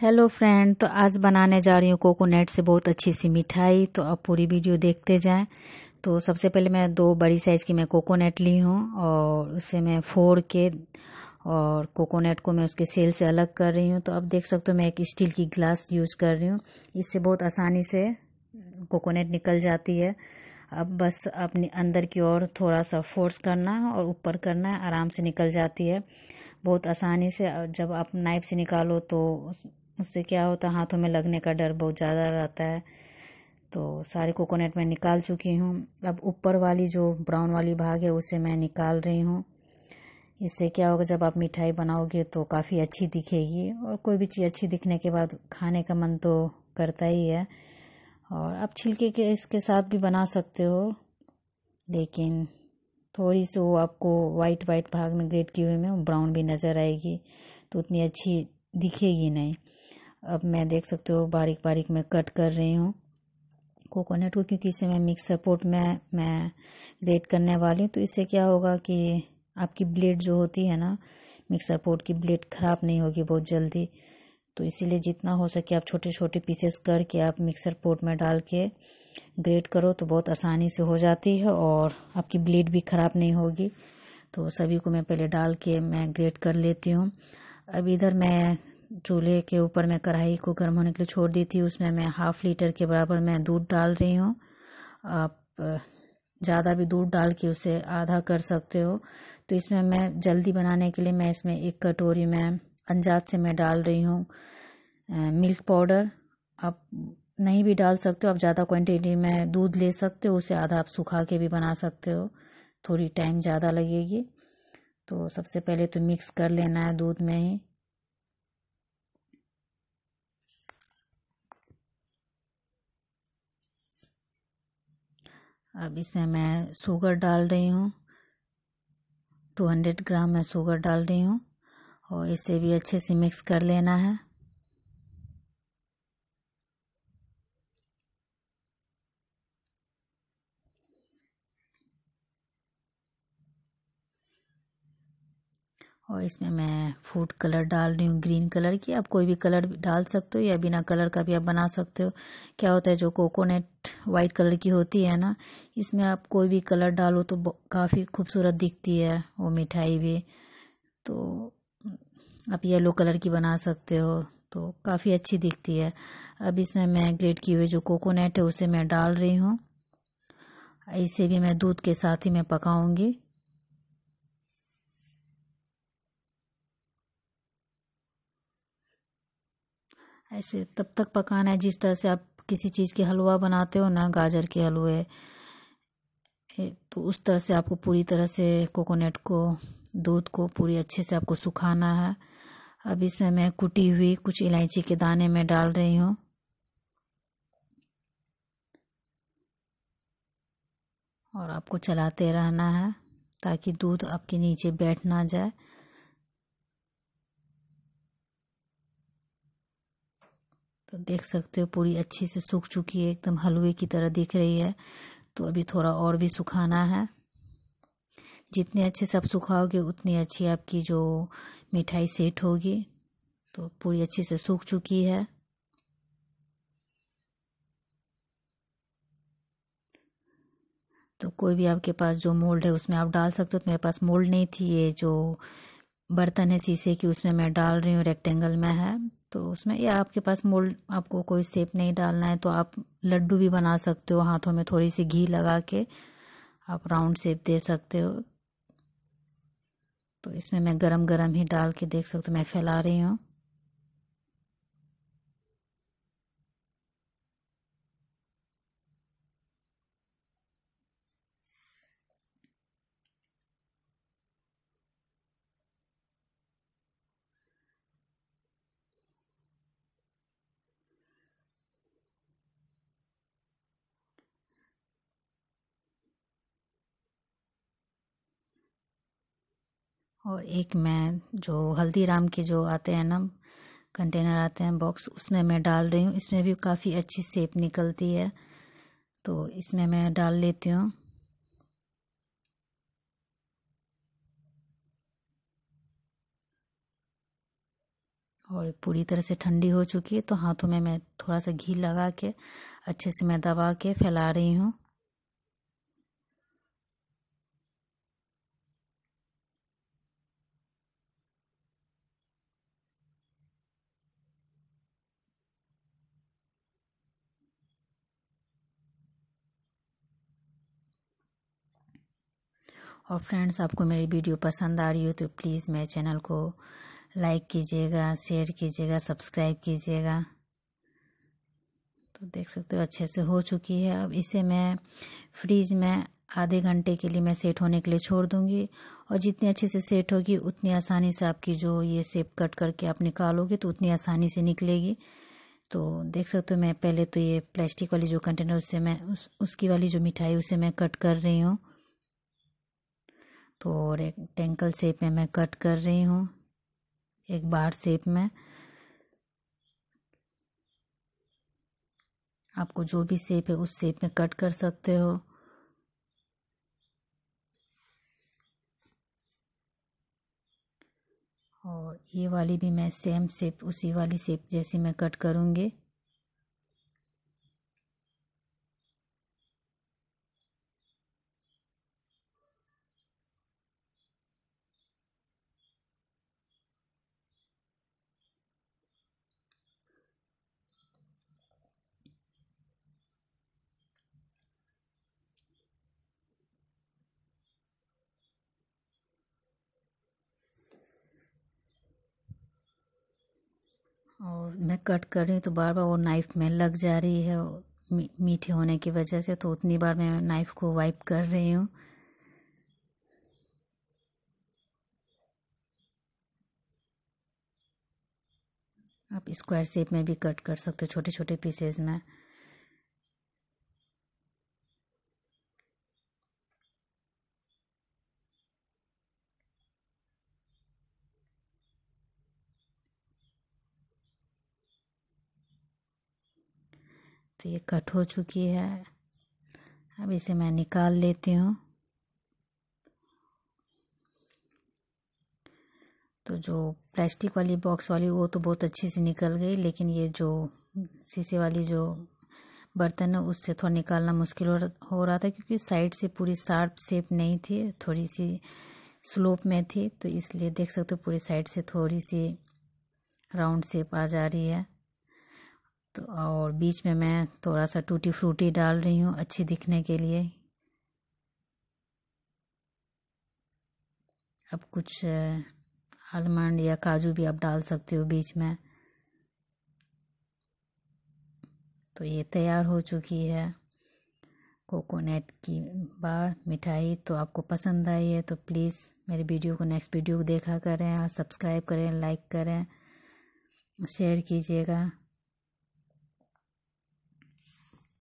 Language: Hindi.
हेलो फ्रेंड तो आज बनाने जा रही हूँ कोकोनट से बहुत अच्छी सी मिठाई तो आप पूरी वीडियो देखते जाएं तो सबसे पहले मैं दो बड़ी साइज़ की मैं कोकोनट ली हूँ और उसे मैं फोड़ के और कोकोनट को मैं उसके सेल से अलग कर रही हूँ तो अब देख सकते हो मैं एक स्टील की ग्लास यूज कर रही हूँ इससे बहुत आसानी से कोकोनट निकल जाती है अब बस अपने अंदर की ओर थोड़ा सा फोर्स करना है और ऊपर करना है आराम से निकल जाती है बहुत आसानी से जब आप नाइफ से निकालो तो उससे क्या होता है हाथों में लगने का डर बहुत ज़्यादा रहता है तो सारे कोकोनट मैं निकाल चुकी हूँ अब ऊपर वाली जो ब्राउन वाली भाग है उसे मैं निकाल रही हूँ इससे क्या होगा जब आप मिठाई बनाओगे तो काफ़ी अच्छी दिखेगी और कोई भी चीज़ अच्छी दिखने के बाद खाने का मन तो करता ही है और आप छिलके के इसके साथ भी बना सकते हो लेकिन थोड़ी सी वो आपको वाइट वाइट भाग में ग्रेट की हुई में ब्राउन भी नज़र आएगी तो उतनी अच्छी दिखेगी नहीं अब मैं देख सकते हो बारीक बारीक मैं कट कर रही हूँ कोकोनट को क्योंकि इसे मैं मिक्स सपोर्ट में मैं ग्रेट करने वाली हूँ तो इससे क्या होगा कि आपकी ब्लेड जो होती है ना मिक्सर पोट की ब्लेड ख़राब नहीं होगी बहुत जल्दी तो इसीलिए जितना हो सके आप छोटे छोटे पीसेस करके आप मिक्सर पोट में डाल के ग्रेट करो तो बहुत आसानी से हो जाती है और आपकी ब्लेड भी ख़राब नहीं होगी तो सभी को मैं पहले डाल के मैं ग्रेट कर लेती हूँ अब इधर मैं चूल्हे के ऊपर मैं कढ़ाई को गर्म होने के लिए छोड़ दी थी उसमें मैं हाफ़ लीटर के बराबर मैं दूध डाल रही हूँ आप ज़्यादा भी दूध डाल के उसे आधा कर सकते हो तो इसमें मैं जल्दी बनाने के लिए मैं इसमें एक कटोरी में अंजाद से मैं डाल रही हूँ मिल्क पाउडर आप नहीं भी डाल सकते हो आप ज़्यादा क्वांटिटी में दूध ले सकते हो उसे आधा आप सुखा के भी बना सकते हो थोड़ी टाइम ज़्यादा लगेगी तो सबसे पहले तो मिक्स कर लेना है दूध में ही अब इसमें मैं शुगर डाल रही हूँ 200 ग्राम मैं शुगर डाल रही हूँ और इसे भी अच्छे से मिक्स कर लेना है और इसमें मैं फूड कलर डाल रही हूँ ग्रीन कलर की आप कोई भी कलर डाल सकते हो या बिना कलर का भी आप बना सकते हो क्या होता है जो कोकोनट वाइट कलर की होती है ना इसमें आप कोई भी कलर डालो तो काफ़ी खूबसूरत दिखती है वो मिठाई भी तो आप येलो कलर की बना सकते हो तो काफ़ी अच्छी दिखती है अब इसमें मैं ग्रेट की हुई जो कोकोनट है उसे मैं डाल रही हूँ इसे भी मैं दूध के साथ ही मैं पकाऊंगी ऐसे तब तक पकाना है जिस तरह से आप किसी चीज़ के हलवा बनाते हो ना गाजर के हलवे तो उस तरह से आपको पूरी तरह से कोकोनट को दूध को पूरी अच्छे से आपको सुखाना है अब इसमें मैं कुटी हुई कुछ इलायची के दाने में डाल रही हूँ और आपको चलाते रहना है ताकि दूध आपके नीचे बैठ ना जाए देख सकते हो पूरी अच्छे से सूख चुकी है एकदम हलवे की तरह दिख रही है तो अभी थोड़ा और भी सुखाना है जितने अच्छे से आप सुखाओगे उतनी अच्छी आपकी जो मिठाई सेट होगी तो पूरी अच्छे से सूख चुकी है तो कोई भी आपके पास जो मोल्ड है उसमें आप डाल सकते हो तो मेरे पास मोल्ड नहीं थी ये जो बर्तन है शीशे की उसमें मैं डाल रही हूँ रेक्टेंगल में है तो उसमें या आपके पास मोल्ड आपको कोई सेप नहीं डालना है तो आप लड्डू भी बना सकते हो हाथों में थोड़ी सी घी लगा के आप राउंड शेप दे सकते हो तो इसमें मैं गरम गरम ही डाल के देख सकती हूँ मैं फैला रही हूँ और एक मैं जो हल्दीराम के जो आते हैं ना कंटेनर आते हैं बॉक्स उसमें मैं डाल रही हूँ इसमें भी काफ़ी अच्छी सेप निकलती है तो इसमें मैं डाल लेती हूँ और पूरी तरह से ठंडी हो चुकी है तो हाथों में मैं थोड़ा सा घी लगा के अच्छे से मैं दबा के फैला रही हूँ और फ्रेंड्स आपको मेरी वीडियो पसंद आ रही हो तो प्लीज़ मेरे चैनल को लाइक कीजिएगा शेयर कीजिएगा सब्सक्राइब कीजिएगा तो देख सकते हो अच्छे से हो चुकी है अब इसे मैं फ्रीज में आधे घंटे के लिए मैं सेट होने के लिए छोड़ दूंगी और जितनी अच्छे से सेट होगी उतनी आसानी से आपकी जो ये सेप कट करके आप निकालोगे तो उतनी आसानी से निकलेगी तो देख सकते हो मैं पहले तो ये प्लास्टिक वाली जो कंटेनर उससे मैं उस, उसकी वाली जो मिठाई उसे मैं कट कर रही हूँ तो रेक्टेंगल शेप में मैं कट कर रही हूँ एक बार शेप में आपको जो भी शेप है उस शेप में कट कर सकते हो और ये वाली भी मैं सेम शेप उसी वाली शेप जैसी मैं कट करूँगी और मैं कट कर रही हूँ तो बार बार वो नाइफ़ में लग जा रही है मी, मीठे होने की वजह से तो उतनी बार मैं नाइफ़ को वाइप कर रही हूँ आप स्क्वायर शेप में भी कट कर सकते हो छोटे छोटे पीसेस में से ये कट हो चुकी है अब इसे मैं निकाल लेती हूँ तो जो प्लास्टिक वाली बॉक्स वाली वो तो बहुत अच्छी से निकल गई लेकिन ये जो शीशे वाली जो बर्तन है उससे थोड़ा निकालना मुश्किल हो रहा था क्योंकि साइड से पूरी शार्प शेप नहीं थी थोड़ी सी स्लोप में थी तो इसलिए देख सकते हो पूरी साइड से थोड़ी सी राउंड शेप आ जा रही है तो और बीच में मैं थोड़ा सा टूटी फ्रूटी डाल रही हूँ अच्छी दिखने के लिए अब कुछ आलमंड या काजू भी आप डाल सकते हो बीच में तो ये तैयार हो चुकी है कोकोनट की बार मिठाई तो आपको पसंद आई है तो प्लीज़ मेरे वीडियो को नेक्स्ट वीडियो को देखा करें और हाँ, सब्सक्राइब करें लाइक करें शेयर कीजिएगा